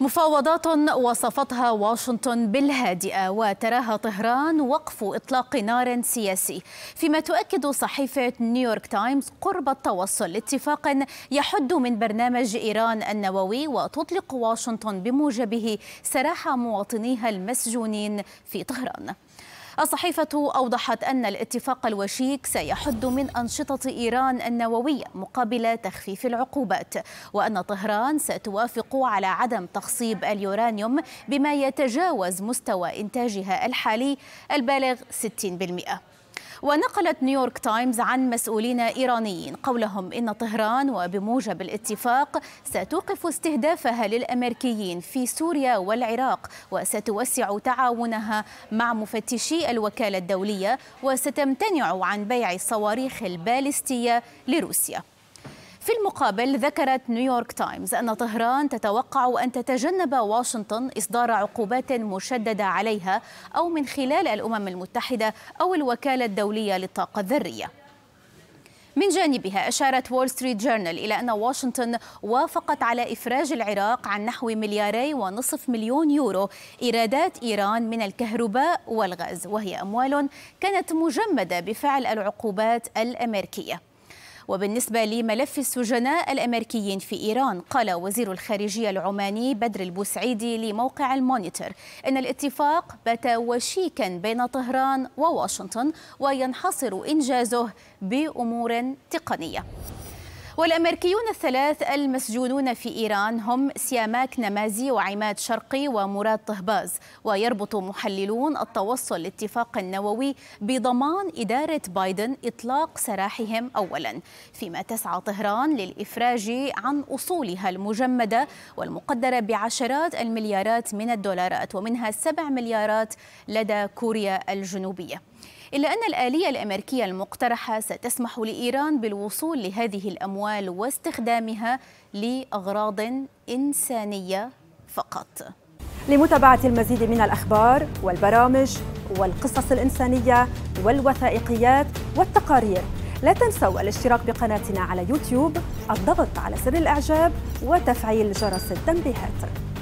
مفاوضات وصفتها واشنطن بالهادئه وتراها طهران وقف اطلاق نار سياسي فيما تؤكد صحيفه نيويورك تايمز قرب التوصل لاتفاق يحد من برنامج ايران النووي وتطلق واشنطن بموجبه سراح مواطنيها المسجونين في طهران الصحيفة أوضحت أن الاتفاق الوشيك سيحد من أنشطة إيران النووية مقابل تخفيف العقوبات وأن طهران ستوافق على عدم تخصيب اليورانيوم بما يتجاوز مستوى إنتاجها الحالي البالغ 60% ونقلت نيويورك تايمز عن مسؤولين إيرانيين قولهم إن طهران وبموجب الاتفاق ستوقف استهدافها للأمريكيين في سوريا والعراق وستوسع تعاونها مع مفتشي الوكالة الدولية وستمتنع عن بيع الصواريخ البالستية لروسيا في المقابل ذكرت نيويورك تايمز أن طهران تتوقع أن تتجنب واشنطن إصدار عقوبات مشددة عليها أو من خلال الأمم المتحدة أو الوكالة الدولية للطاقة الذرية من جانبها أشارت وول ستريت جورنال إلى أن واشنطن وافقت على إفراج العراق عن نحو ملياري ونصف مليون يورو إيرادات إيران من الكهرباء والغاز وهي أموال كانت مجمدة بفعل العقوبات الأمريكية وبالنسبة لملف السجناء الأمريكيين في إيران قال وزير الخارجية العماني بدر البوسعيدي لموقع المونيتور إن الاتفاق بات وشيكا بين طهران وواشنطن وينحصر إنجازه بأمور تقنية والأمريكيون الثلاث المسجونون في إيران هم سياماك نمازي وعماد شرقي ومراد طهباز ويربط محللون التوصل لاتفاق نووي بضمان إدارة بايدن إطلاق سراحهم أولا فيما تسعى طهران للإفراج عن أصولها المجمدة والمقدرة بعشرات المليارات من الدولارات ومنها سبع مليارات لدى كوريا الجنوبية إلا أن الآلية الأمريكية المقترحة ستسمح لإيران بالوصول لهذه الأموال الأموال واستخدامها لأغراض إنسانية فقط لمتابعة المزيد من الأخبار والبرامج والقصص الإنسانية والوثائقيات والتقارير لا تنسوا الاشتراك بقناتنا على يوتيوب الضغط على زر الإعجاب وتفعيل جرس التنبيهات